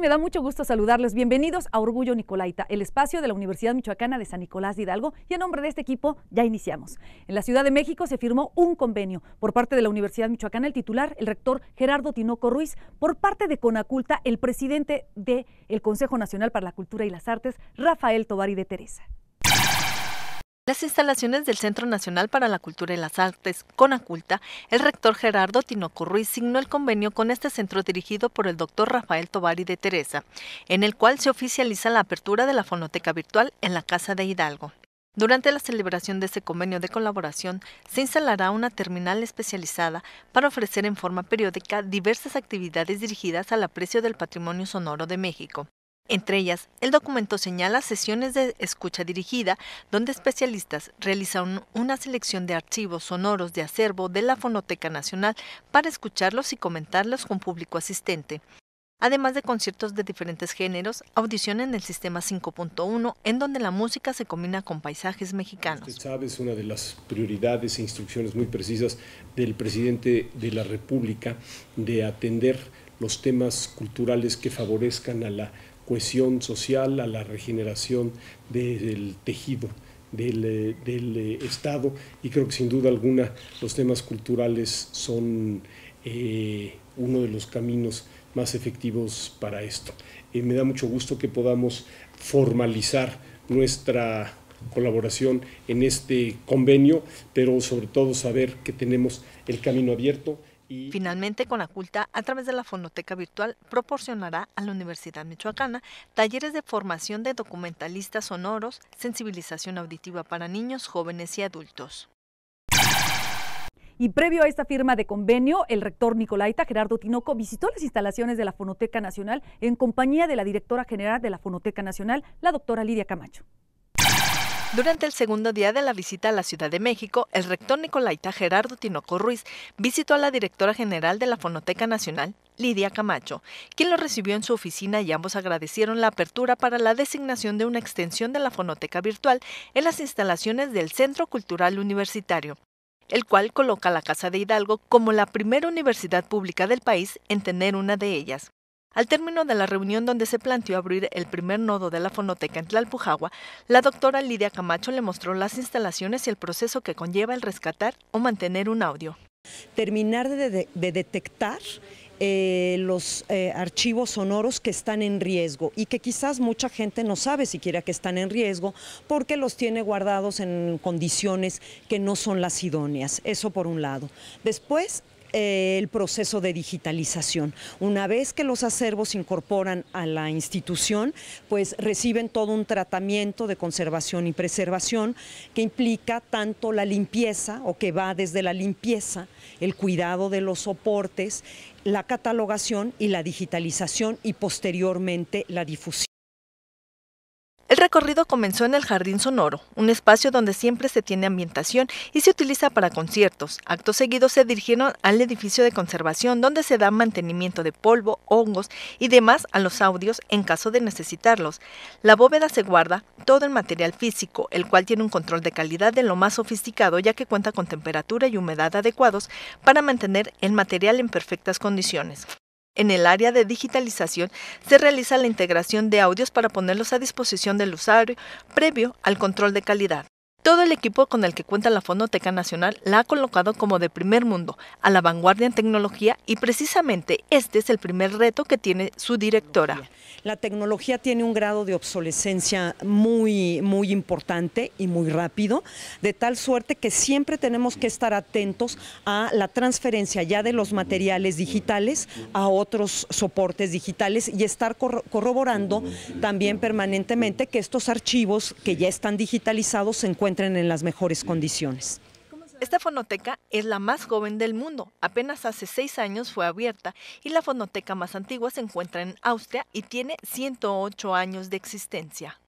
Me da mucho gusto saludarles. Bienvenidos a Orgullo Nicolaita, el espacio de la Universidad Michoacana de San Nicolás de Hidalgo. Y en nombre de este equipo ya iniciamos. En la Ciudad de México se firmó un convenio por parte de la Universidad Michoacana, el titular, el rector Gerardo Tinoco Ruiz, por parte de Conaculta, el presidente del el Consejo Nacional para la Cultura y las Artes, Rafael Tobari de Teresa las instalaciones del Centro Nacional para la Cultura y las Artes, CONACULTA, el rector Gerardo Tinoco Ruiz signó el convenio con este centro dirigido por el doctor Rafael Tobari de Teresa, en el cual se oficializa la apertura de la fonoteca virtual en la Casa de Hidalgo. Durante la celebración de este convenio de colaboración, se instalará una terminal especializada para ofrecer en forma periódica diversas actividades dirigidas al aprecio del patrimonio sonoro de México. Entre ellas, el documento señala sesiones de escucha dirigida donde especialistas realizan una selección de archivos sonoros de acervo de la Fonoteca Nacional para escucharlos y comentarlos con público asistente. Además de conciertos de diferentes géneros, audición en el sistema 5.1, en donde la música se combina con paisajes mexicanos. Usted es una de las prioridades e instrucciones muy precisas del presidente de la República de atender los temas culturales que favorezcan a la cohesión social, a la regeneración del tejido del, eh, eh, Estado y creo que sin duda alguna los temas culturales son eh, uno de los caminos más efectivos para esto. me da mucho gusto que podamos formalizar nuestra colaboración en este convenio, pero sobre todo saber que tenemos el camino abierto. Finalmente, con la culta, a través de la fonoteca virtual, proporcionará a la Universidad Michoacana talleres de formación de documentalistas sonoros, sensibilización auditiva para niños, jóvenes y adultos. Y previo a esta firma de convenio, el rector Nicolaita Gerardo Tinoco visitó las instalaciones de la Fonoteca Nacional en compañía de la directora general de la Fonoteca Nacional, la doctora Lidia Camacho. Durante el segundo día de la visita a la Ciudad de México, el rector Nicolaita Gerardo Tinoco Ruiz visitó a la directora general de la Fonoteca Nacional, Lidia Camacho, quien lo recibió en su oficina y ambos agradecieron la apertura para la designación de una extensión de la fonoteca virtual en las instalaciones del Centro Cultural Universitario, el cual coloca a la Casa de Hidalgo como la primera universidad pública del país en tener una de ellas. Al término de la reunión donde se planteó abrir el primer nodo de la fonoteca en Tlalpujagua, la doctora Lidia Camacho le mostró las instalaciones y el proceso que conlleva el rescatar o mantener un audio. Terminar de, detectar eh, los eh, archivos sonoros que están en riesgo y que quizás mucha gente no sabe siquiera que están en riesgo porque los tiene guardados en condiciones que no son las idóneas. Eso por un lado. Después, eh, el proceso de digitalización. Una vez que los acervos se incorporan a la institución, pues reciben todo un tratamiento de conservación y preservación que implica tanto la limpieza o que va desde la limpieza, el cuidado de los soportes, la catalogación y la digitalización y posteriormente la difusión. El recorrido comenzó en el Jardín Sonoro, un espacio donde siempre se tiene ambientación y se utiliza para conciertos. Actos seguidos se dirigieron al edificio de conservación donde se da mantenimiento de polvo, hongos y demás a los audios en caso de necesitarlos. La bóveda se guarda todo el material físico, el cual tiene un control de calidad de lo más sofisticado ya que cuenta con temperatura y humedad adecuados para mantener el material en perfectas condiciones. En el área de digitalización se realiza la integración de audios para ponerlos a disposición del usuario previo al control de calidad. Todo el equipo con el que cuenta la Fonoteca Nacional la ha colocado como de primer mundo, a la vanguardia en tecnología y precisamente este es el primer reto que tiene su directora. La tecnología tiene un grado de obsolescencia muy, muy importante y muy rápido, de tal suerte que siempre tenemos que estar atentos a la transferencia ya de los materiales digitales a otros soportes digitales y estar corroborando también permanentemente que estos archivos que ya están digitalizados se encuentren en las mejores condiciones. Esta fonoteca es la más joven del mundo. Apenas hace seis años fue abierta y la fonoteca más antigua se encuentra en Austria y tiene 108 años de existencia.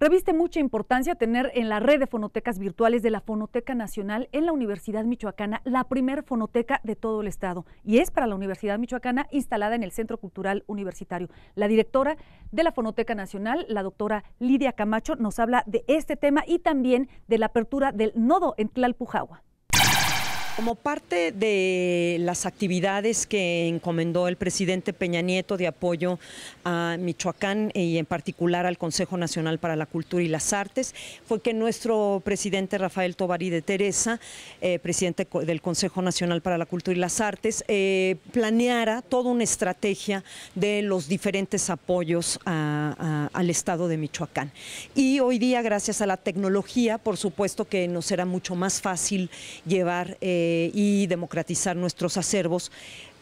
Reviste mucha importancia tener en la red de fonotecas virtuales de la Fonoteca Nacional en la Universidad Michoacana la primer fonoteca de todo el estado y es para la Universidad Michoacana instalada en el Centro Cultural Universitario. La directora de la Fonoteca Nacional, la doctora Lidia Camacho, nos habla de este tema y también de la apertura del nodo en Tlalpujahua. Como parte de las actividades que encomendó el presidente Peña Nieto de apoyo a Michoacán y en particular al Consejo Nacional para la Cultura y las Artes, fue que nuestro presidente Rafael Tobarí de Teresa, eh, presidente del Consejo Nacional para la Cultura y las Artes, eh, planeara toda una estrategia de los diferentes apoyos al Estado de Michoacán. Y hoy día, gracias a la tecnología, por supuesto que nos será mucho más fácil llevar... Eh, eh, y democratizar nuestros acervos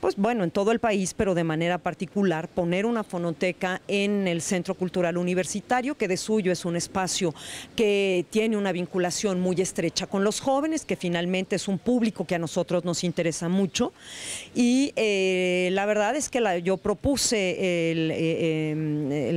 pues bueno, en todo el país, pero de manera particular, poner una fonoteca en el Centro Cultural Universitario, que de suyo es un espacio que tiene una vinculación muy estrecha con los jóvenes, que finalmente es un público que a nosotros nos interesa mucho. Y eh, la verdad es que la, yo propuse eh, em,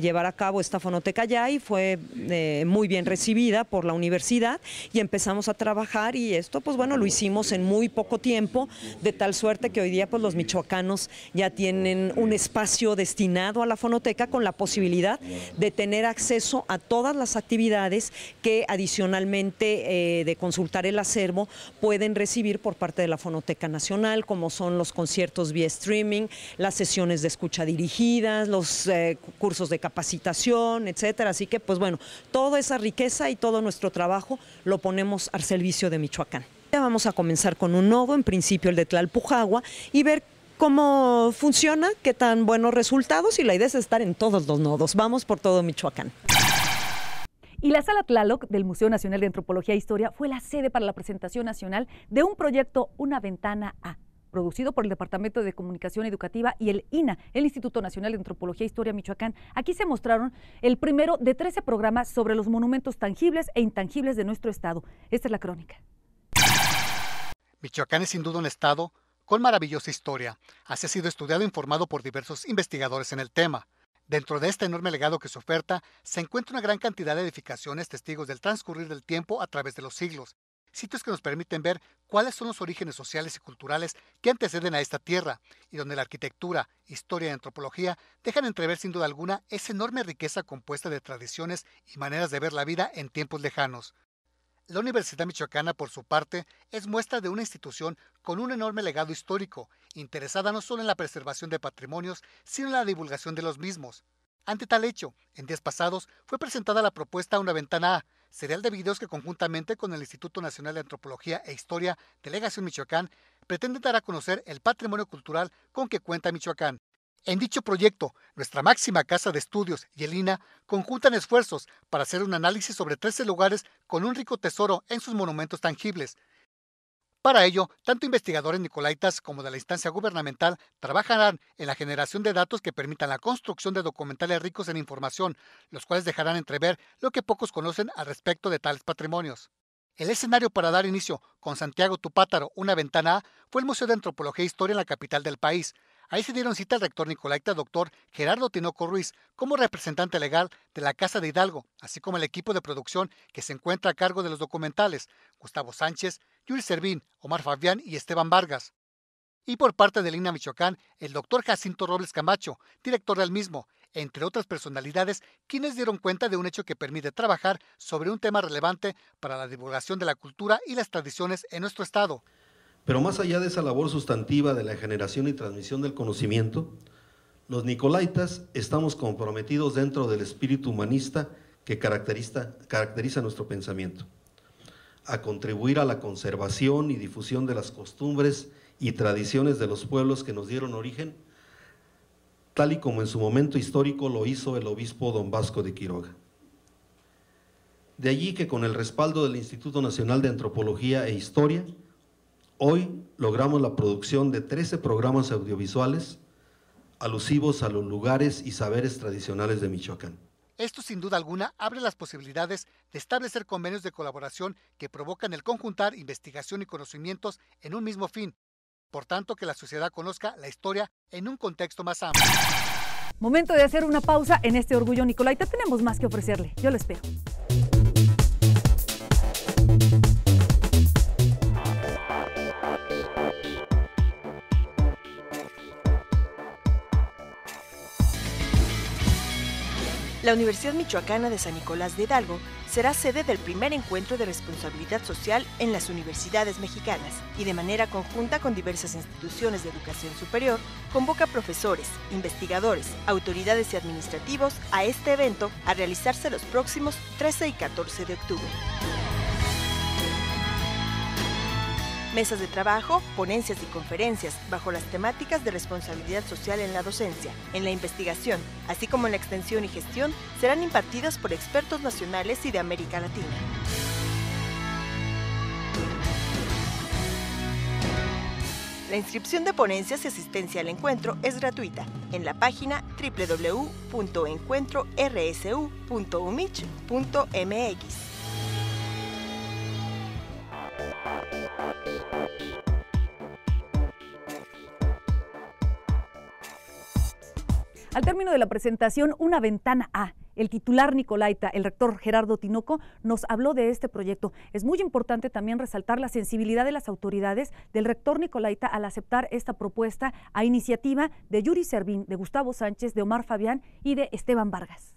llevar a cabo esta fonoteca ya y fue eh, muy bien recibida por la universidad y empezamos a trabajar y esto, pues bueno, lo hicimos en muy poco tiempo, de tal suerte que hoy día pues, los michoacanos ya tienen un espacio destinado a la fonoteca con la posibilidad de tener acceso a todas las actividades que adicionalmente eh, de consultar el acervo pueden recibir por parte de la Fonoteca Nacional, como son los conciertos vía streaming, las sesiones de escucha dirigidas, los eh, cursos de capacitación, etcétera. Así que pues bueno, toda esa riqueza y todo nuestro trabajo lo ponemos al servicio de Michoacán vamos a comenzar con un nodo, en principio el de Tlalpujagua, y ver cómo funciona, qué tan buenos resultados, y la idea es estar en todos los nodos. Vamos por todo Michoacán. Y la Sala Tlaloc del Museo Nacional de Antropología e Historia fue la sede para la presentación nacional de un proyecto Una Ventana A, producido por el Departamento de Comunicación Educativa y el INA, el Instituto Nacional de Antropología e Historia Michoacán. Aquí se mostraron el primero de 13 programas sobre los monumentos tangibles e intangibles de nuestro estado. Esta es la crónica. Michoacán es sin duda un estado con maravillosa historia. Así ha sido estudiado e informado por diversos investigadores en el tema. Dentro de este enorme legado que se oferta, se encuentra una gran cantidad de edificaciones testigos del transcurrir del tiempo a través de los siglos, sitios que nos permiten ver cuáles son los orígenes sociales y culturales que anteceden a esta tierra, y donde la arquitectura, historia y antropología dejan entrever sin duda alguna esa enorme riqueza compuesta de tradiciones y maneras de ver la vida en tiempos lejanos. La Universidad Michoacana, por su parte, es muestra de una institución con un enorme legado histórico, interesada no solo en la preservación de patrimonios, sino en la divulgación de los mismos. Ante tal hecho, en días pasados fue presentada la propuesta Una Ventana A, serial de videos que conjuntamente con el Instituto Nacional de Antropología e Historia, Delegación Michoacán, pretende dar a conocer el patrimonio cultural con que cuenta Michoacán. En dicho proyecto, nuestra máxima casa de estudios y el INA conjuntan esfuerzos para hacer un análisis sobre 13 lugares con un rico tesoro en sus monumentos tangibles. Para ello, tanto investigadores nicolaitas como de la instancia gubernamental trabajarán en la generación de datos que permitan la construcción de documentales ricos en información, los cuales dejarán entrever lo que pocos conocen al respecto de tales patrimonios. El escenario para dar inicio con Santiago Tupátaro, una ventana fue el Museo de Antropología e Historia en la capital del país, Ahí se dieron cita el rector nicolaita doctor Gerardo Tinoco Ruiz como representante legal de la Casa de Hidalgo, así como el equipo de producción que se encuentra a cargo de los documentales, Gustavo Sánchez, Yuri Servín, Omar Fabián y Esteban Vargas. Y por parte de Lina Michoacán, el doctor Jacinto Robles Camacho, director del mismo, entre otras personalidades, quienes dieron cuenta de un hecho que permite trabajar sobre un tema relevante para la divulgación de la cultura y las tradiciones en nuestro estado. Pero más allá de esa labor sustantiva de la generación y transmisión del conocimiento, los nicolaitas estamos comprometidos dentro del espíritu humanista que caracteriza, caracteriza nuestro pensamiento, a contribuir a la conservación y difusión de las costumbres y tradiciones de los pueblos que nos dieron origen, tal y como en su momento histórico lo hizo el obispo don Vasco de Quiroga. De allí que con el respaldo del Instituto Nacional de Antropología e Historia, Hoy logramos la producción de 13 programas audiovisuales alusivos a los lugares y saberes tradicionales de Michoacán. Esto sin duda alguna abre las posibilidades de establecer convenios de colaboración que provocan el conjuntar investigación y conocimientos en un mismo fin, por tanto que la sociedad conozca la historia en un contexto más amplio. Momento de hacer una pausa en este orgullo, Nicolaita. tenemos más que ofrecerle. Yo lo espero. La Universidad Michoacana de San Nicolás de Hidalgo será sede del primer encuentro de responsabilidad social en las universidades mexicanas y de manera conjunta con diversas instituciones de educación superior convoca profesores, investigadores, autoridades y administrativos a este evento a realizarse los próximos 13 y 14 de octubre mesas de trabajo, ponencias y conferencias bajo las temáticas de responsabilidad social en la docencia, en la investigación, así como en la extensión y gestión, serán impartidas por expertos nacionales y de América Latina. La inscripción de ponencias y asistencia al encuentro es gratuita en la página www.encuentrorsu.umich.mx. Al término de la presentación, Una Ventana A, el titular Nicolaita, el rector Gerardo Tinoco, nos habló de este proyecto. Es muy importante también resaltar la sensibilidad de las autoridades del rector Nicolaita al aceptar esta propuesta a iniciativa de Yuri Servín, de Gustavo Sánchez, de Omar Fabián y de Esteban Vargas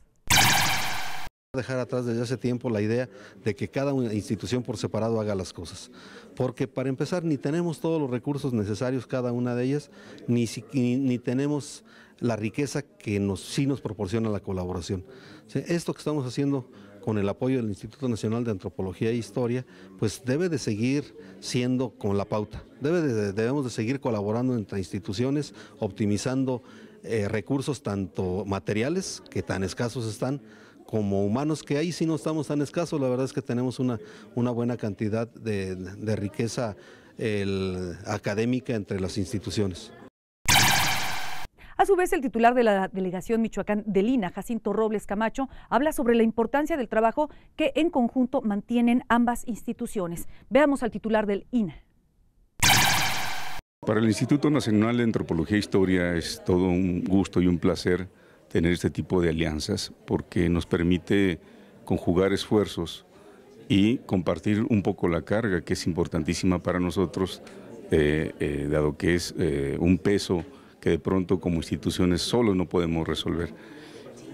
dejar atrás desde hace tiempo la idea de que cada institución por separado haga las cosas. Porque para empezar ni tenemos todos los recursos necesarios cada una de ellas, ni, ni, ni tenemos la riqueza que nos, sí nos proporciona la colaboración. Esto que estamos haciendo con el apoyo del Instituto Nacional de Antropología e Historia, pues debe de seguir siendo con la pauta. debemos de seguir colaborando entre instituciones, optimizando eh, recursos tanto materiales, que tan escasos están, como humanos, que ahí sí no estamos tan escasos, la verdad es que tenemos una, buena cantidad de, riqueza académica entre las instituciones. A su vez, el titular de la delegación Michoacán del INAH, Jacinto Robles Camacho, habla sobre la importancia del trabajo que en conjunto mantienen ambas instituciones. Veamos al titular del INA. Para el Instituto Nacional de Antropología e Historia es todo un gusto y un placer tener este tipo de alianzas porque nos permite conjugar esfuerzos y compartir un poco la carga que es importantísima para nosotros, eh, eh, dado que es eh, un peso que de pronto como instituciones solo no podemos resolver.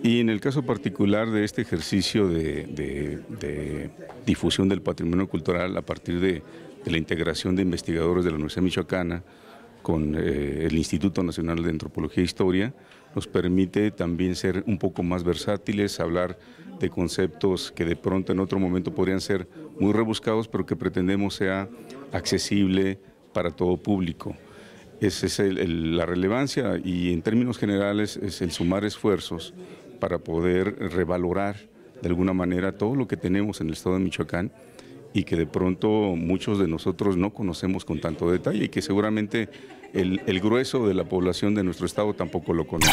Y en el caso particular de este ejercicio de, difusión del patrimonio cultural a partir de, la integración de investigadores de la Universidad Michoacana con eh, el Instituto Nacional de Antropología e Historia, nos permite también ser un poco más versátiles, hablar de conceptos que de pronto en otro momento podrían ser muy rebuscados, pero que pretendemos sea accesible para todo público. Esa es la relevancia y en términos generales es el sumar esfuerzos para poder revalorar de alguna manera todo lo que tenemos en el estado de Michoacán y que de pronto muchos de nosotros no conocemos con tanto detalle y que seguramente el, el grueso de la población de nuestro estado tampoco lo conoce.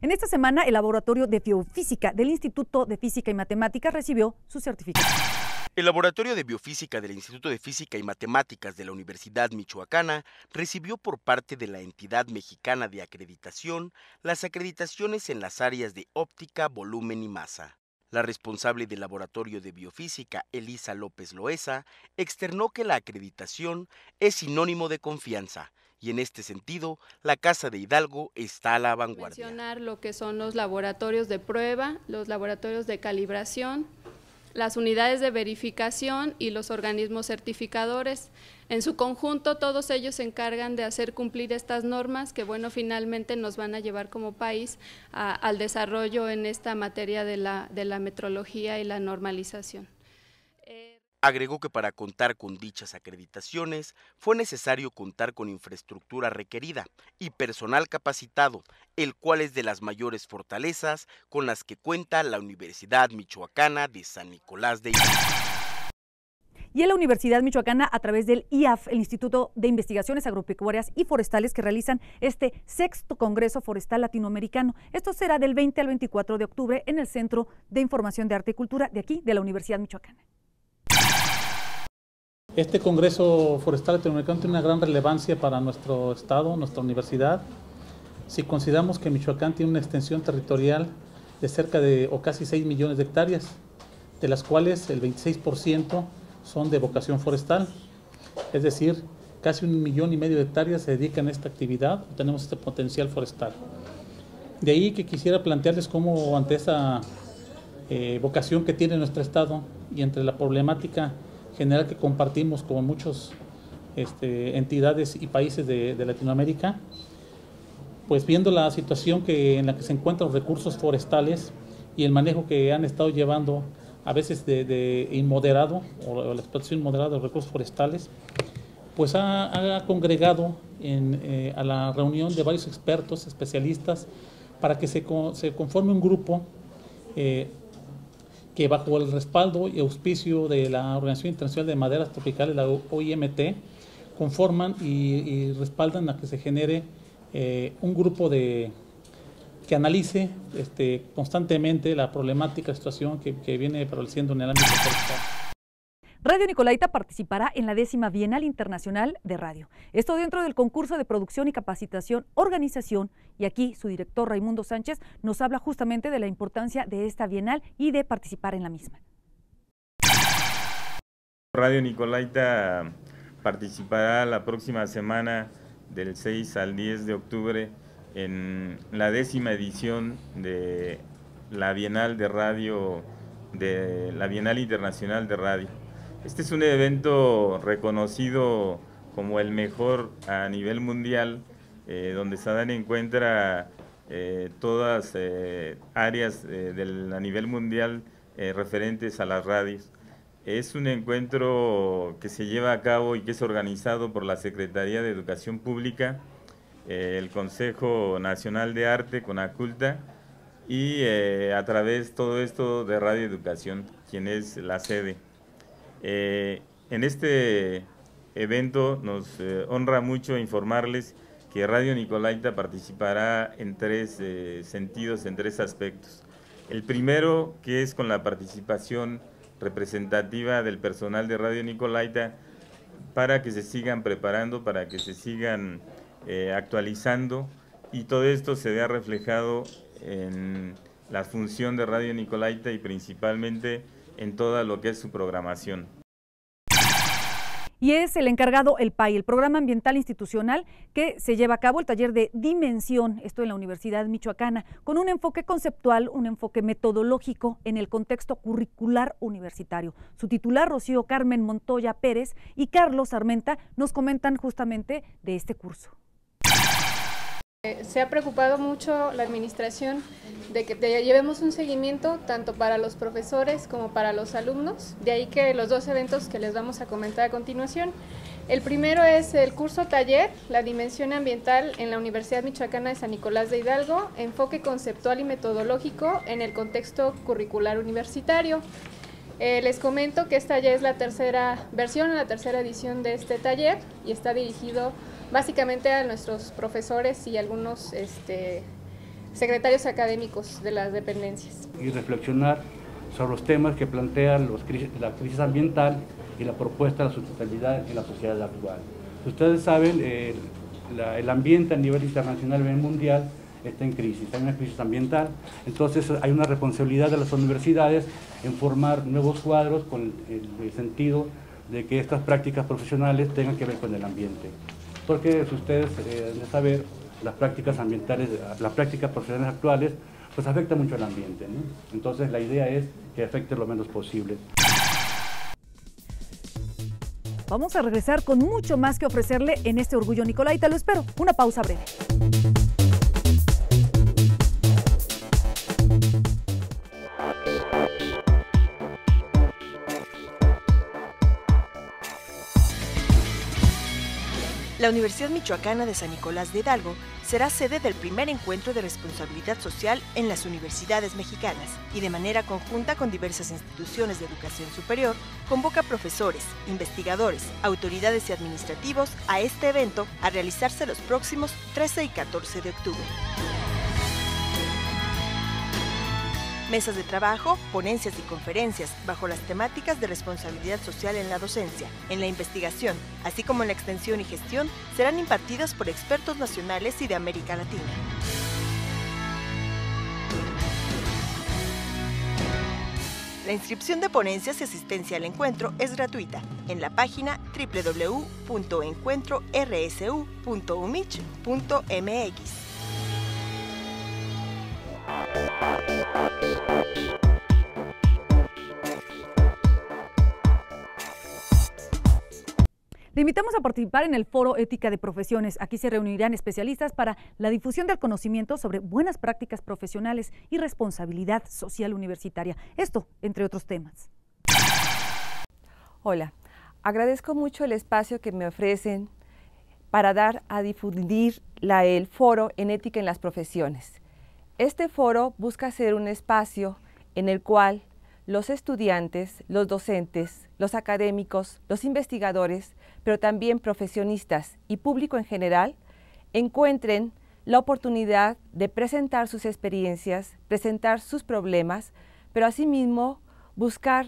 En esta semana, el Laboratorio de Biofísica del Instituto de Física y Matemáticas recibió su certificado. El Laboratorio de Biofísica del Instituto de Física y Matemáticas de la Universidad Michoacana recibió por parte de la entidad mexicana de acreditación las acreditaciones en las áreas de óptica, volumen y masa. La responsable del Laboratorio de Biofísica, Elisa López Loesa, externó que la acreditación es sinónimo de confianza y en este sentido, la Casa de Hidalgo está a la vanguardia. Mencionar lo que son los laboratorios de prueba, los laboratorios de calibración, las unidades de verificación y los organismos certificadores. En su conjunto, todos ellos se encargan de hacer cumplir estas normas que, bueno, finalmente nos van a llevar como país al desarrollo en esta materia de la metrología y la normalización. Agregó que para contar con dichas acreditaciones fue necesario contar con infraestructura requerida y personal capacitado, el cual es de las mayores fortalezas con las que cuenta la Universidad Michoacana de San Nicolás de Hidalgo. Y en la Universidad Michoacana, a través del IAF, el Instituto de Investigaciones Agropecuarias y Forestales, que realizan este sexto Congreso Forestal Latinoamericano. Esto será del 20 al 24 de octubre en el Centro de Información de Arte y Cultura de aquí, de la Universidad Michoacana. Este Congreso Forestal Latinoamericano tiene una gran relevancia para nuestro Estado, nuestra universidad. Si consideramos que Michoacán tiene una extensión territorial de cerca de o casi 6 millones de hectáreas, de las cuales el 26% son de vocación forestal. Es decir, casi un millón y medio de hectáreas se dedican a esta actividad, tenemos este potencial forestal. De ahí que quisiera plantearles cómo ante esa eh, vocación que tiene nuestro Estado y entre la problemática general que compartimos con muchas este, entidades y países de, Latinoamérica, pues viendo la situación que, en la que se encuentran los recursos forestales y el manejo que han estado llevando a veces de, inmoderado o, la explotación inmoderada de los recursos forestales, pues ha, congregado eh, a la reunión de varios expertos, especialistas, para que se, conforme un grupo eh, que bajo el respaldo y auspicio de la Organización Internacional de Maderas Tropicales, la OIMT, conforman y, respaldan a que se genere eh, un grupo de que analice este, constantemente la problemática, situación que, viene prevaleciendo en el ámbito Radio Nicolaita participará en la décima Bienal Internacional de Radio. Esto dentro del concurso de producción y capacitación, organización, y aquí su director Raimundo Sánchez nos habla justamente de la importancia de esta Bienal y de participar en la misma. Radio Nicolaita participará la próxima semana del 6 al 10 de octubre en la décima edición de la Bienal de Radio, de la Bienal Internacional de Radio. Este es un evento reconocido como el mejor a nivel mundial, eh, donde dan encuentra eh, todas eh, áreas eh, a nivel mundial referentes a las radios. Es un encuentro que se lleva a cabo y que es organizado por la Secretaría de Educación Pública, el Consejo Nacional de Arte, con ACULTA y a través de todo esto de Radio Educación, quien es la sede. Eh, en este evento nos eh, honra mucho informarles que Radio Nicolaita participará en tres eh, sentidos, en tres aspectos. El primero, que es con la participación representativa del personal de Radio Nicolaita, para que se sigan preparando, para que se sigan actualizando y todo esto se ve reflejado en la función de Radio Nicolaita y principalmente en toda lo que es su programación. Y es el encargado el PAI, el Programa Ambiental Institucional, que se lleva a cabo el taller de Dimensión, esto en la Universidad Michoacana, con un enfoque conceptual, un enfoque metodológico en el contexto curricular universitario. Su titular, Rocío Carmen Montoya Pérez y Carlos Armenta, nos comentan justamente de este curso. Se ha preocupado mucho la administración de que llevemos un seguimiento tanto para los profesores como para los alumnos, de ahí que los dos eventos que les vamos a comentar a continuación. El primero es el curso taller, la dimensión ambiental en la Universidad Michoacana de San Nicolás de Hidalgo, enfoque conceptual y metodológico en el contexto curricular universitario. Eh, les comento que esta ya es la tercera versión, la tercera edición de este taller y está dirigido a básicamente a nuestros profesores y algunos este, secretarios académicos de las dependencias. Y reflexionar sobre los temas que plantean la crisis ambiental y la propuesta de la sustentabilidad en la sociedad actual. Ustedes saben, el ambiente a nivel internacional, y mundial, está en crisis, hay una crisis ambiental, entonces hay una responsabilidad de las universidades en formar nuevos cuadros con el sentido de que estas prácticas profesionales tengan que ver con el ambiente porque si ustedes eh, saber, las prácticas ambientales, las prácticas profesionales actuales, pues afecta mucho al ambiente. Entonces la idea es que afecte lo menos posible. Vamos a regresar con mucho más que ofrecerle en este Orgullo Nicolaita. lo espero. Una pausa breve. La Universidad Michoacana de San Nicolás de Hidalgo será sede del primer encuentro de responsabilidad social en las universidades mexicanas y de manera conjunta con diversas instituciones de educación superior convoca profesores, investigadores, autoridades y administrativos a este evento a realizarse los próximos 13 y 14 de octubre. mesas de trabajo, ponencias y conferencias bajo las temáticas de responsabilidad social en la docencia, en la investigación, así como en la extensión y gestión, serán impartidas por expertos nacionales y de América Latina. La inscripción de ponencias y asistencia al encuentro es gratuita en la página www.encuentroRSU.umich.mx. Le invitamos a participar en el Foro Ética de Profesiones. Aquí se reunirán especialistas para la difusión del conocimiento sobre buenas prácticas profesionales y responsabilidad social universitaria. Esto, entre otros temas. Hola, agradezco mucho el espacio que me ofrecen para dar a difundir la, el foro en ética en las profesiones. Este foro busca ser un espacio en el cual los estudiantes, los docentes, los académicos, los investigadores, pero también profesionistas y público en general, encuentren la oportunidad de presentar sus experiencias, presentar sus problemas, pero asimismo buscar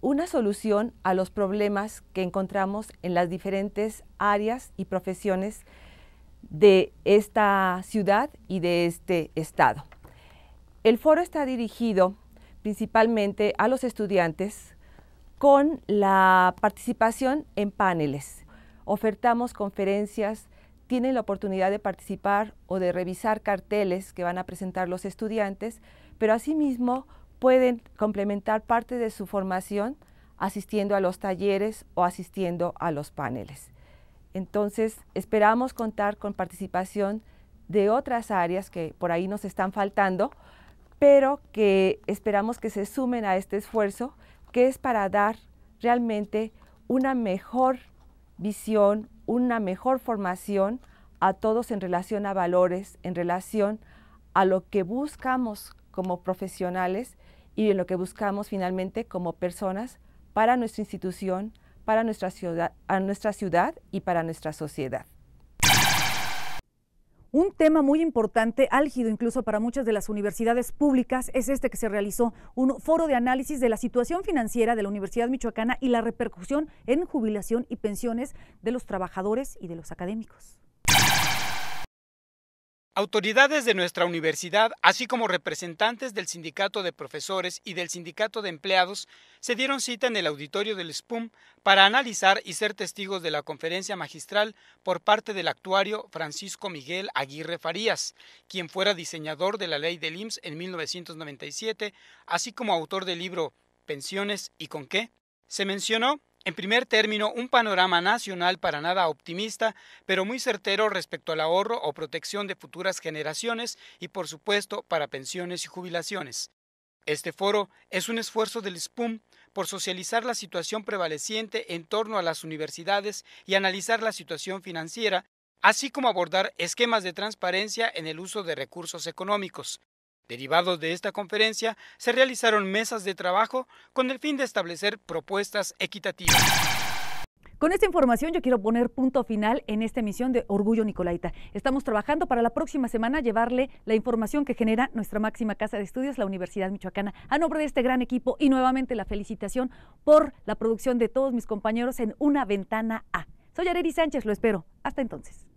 una solución a los problemas que encontramos en las diferentes áreas y profesiones de esta ciudad y de este estado. El foro está dirigido principalmente a los estudiantes con la participación en paneles. Ofertamos conferencias, tienen la oportunidad de participar o de revisar carteles que van a presentar los estudiantes, pero asimismo pueden complementar parte de su formación asistiendo a los talleres o asistiendo a los paneles. Entonces, esperamos contar con participación de otras áreas que por ahí nos están faltando, pero que esperamos que se sumen a este esfuerzo, que es para dar realmente una mejor visión, una mejor formación a todos en relación a valores, en relación a lo que buscamos como profesionales y en lo que buscamos finalmente como personas para nuestra institución, para nuestra ciudad, a nuestra ciudad y para nuestra sociedad. Un tema muy importante, álgido incluso para muchas de las universidades públicas, es este que se realizó, un foro de análisis de la situación financiera de la Universidad Michoacana y la repercusión en jubilación y pensiones de los trabajadores y de los académicos. Autoridades de nuestra universidad, así como representantes del sindicato de profesores y del sindicato de empleados, se dieron cita en el auditorio del SPUM para analizar y ser testigos de la conferencia magistral por parte del actuario Francisco Miguel Aguirre Farías, quien fuera diseñador de la ley del IMSS en 1997, así como autor del libro Pensiones y con qué. Se mencionó en primer término, un panorama nacional para nada optimista, pero muy certero respecto al ahorro o protección de futuras generaciones y, por supuesto, para pensiones y jubilaciones. Este foro es un esfuerzo del SPUM por socializar la situación prevaleciente en torno a las universidades y analizar la situación financiera, así como abordar esquemas de transparencia en el uso de recursos económicos. Derivados de esta conferencia, se realizaron mesas de trabajo con el fin de establecer propuestas equitativas. Con esta información yo quiero poner punto final en esta emisión de Orgullo Nicolaita. Estamos trabajando para la próxima semana llevarle la información que genera nuestra máxima casa de estudios, la Universidad Michoacana. A nombre de este gran equipo y nuevamente la felicitación por la producción de todos mis compañeros en Una Ventana A. Soy Areri Sánchez, lo espero. Hasta entonces.